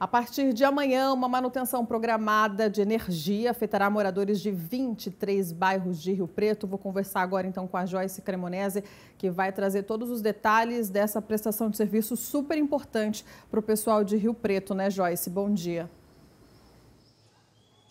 A partir de amanhã, uma manutenção programada de energia afetará moradores de 23 bairros de Rio Preto. Vou conversar agora então com a Joyce Cremonese, que vai trazer todos os detalhes dessa prestação de serviço super importante para o pessoal de Rio Preto, né, Joyce? Bom dia.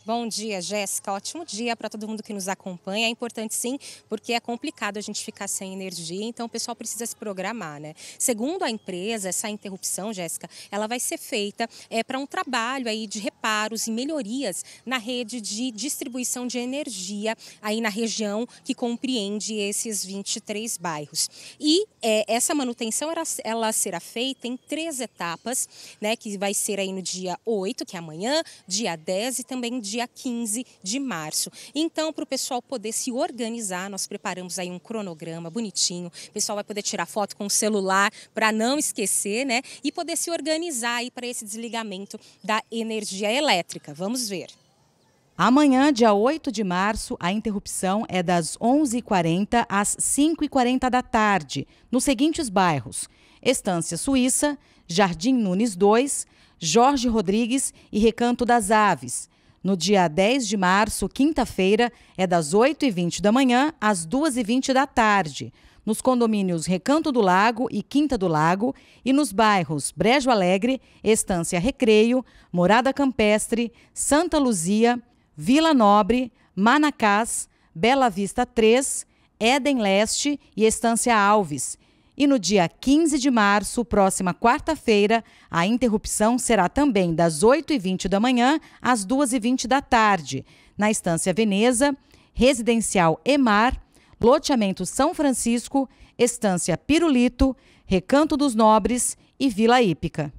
Bom dia, Jéssica. Ótimo dia para todo mundo que nos acompanha. É importante sim, porque é complicado a gente ficar sem energia, então o pessoal precisa se programar, né? Segundo a empresa, essa interrupção, Jéssica, ela vai ser feita é, para um trabalho aí de reparos e melhorias na rede de distribuição de energia aí na região que compreende esses 23 bairros. E é, essa manutenção era, ela será feita em três etapas, né? Que vai ser aí no dia 8, que é amanhã, dia 10 e também dia dia 15 de março. Então, para o pessoal poder se organizar, nós preparamos aí um cronograma bonitinho. O pessoal vai poder tirar foto com o celular para não esquecer, né? E poder se organizar aí para esse desligamento da energia elétrica. Vamos ver. Amanhã, dia 8 de março, a interrupção é das 11h40 às 5h40 da tarde, nos seguintes bairros: Estância Suíça, Jardim Nunes 2, Jorge Rodrigues e Recanto das Aves. No dia 10 de março, quinta-feira, é das 8h20 da manhã às 2h20 da tarde, nos condomínios Recanto do Lago e Quinta do Lago e nos bairros Brejo Alegre, Estância Recreio, Morada Campestre, Santa Luzia, Vila Nobre, Manacás, Bela Vista 3, Éden Leste e Estância Alves e no dia 15 de março, próxima quarta-feira, a interrupção será também das 8h20 da manhã às 2h20 da tarde, na Estância Veneza, Residencial Emar, Loteamento São Francisco, Estância Pirulito, Recanto dos Nobres e Vila Hípica.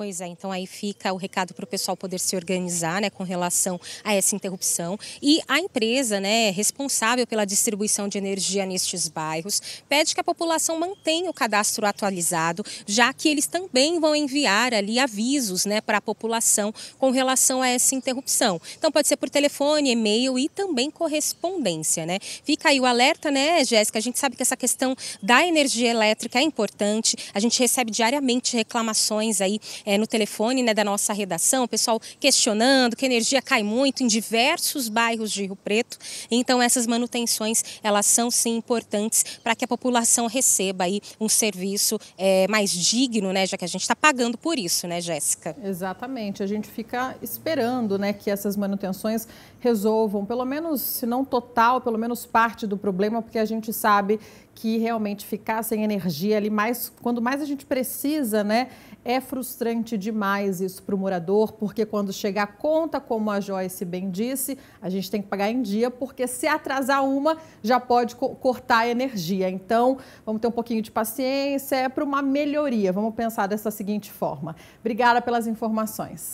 Pois é, então aí fica o recado para o pessoal poder se organizar né, com relação a essa interrupção. E a empresa né, responsável pela distribuição de energia nestes bairros pede que a população mantenha o cadastro atualizado, já que eles também vão enviar ali avisos né, para a população com relação a essa interrupção. Então pode ser por telefone, e-mail e também correspondência. Né? Fica aí o alerta, né, Jéssica? A gente sabe que essa questão da energia elétrica é importante, a gente recebe diariamente reclamações aí é, no telefone né, da nossa redação, o pessoal questionando que a energia cai muito em diversos bairros de Rio Preto. Então, essas manutenções, elas são sim importantes para que a população receba aí um serviço é, mais digno, né, já que a gente está pagando por isso, né, Jéssica? Exatamente. A gente fica esperando né, que essas manutenções resolvam, pelo menos, se não total, pelo menos parte do problema, porque a gente sabe que realmente ficar sem energia ali, mais, quando mais a gente precisa, né, é frustrante importante demais isso para o morador, porque quando chegar a conta, como a Joyce bem disse, a gente tem que pagar em dia, porque se atrasar uma, já pode co cortar a energia. Então, vamos ter um pouquinho de paciência, é para uma melhoria. Vamos pensar dessa seguinte forma. Obrigada pelas informações.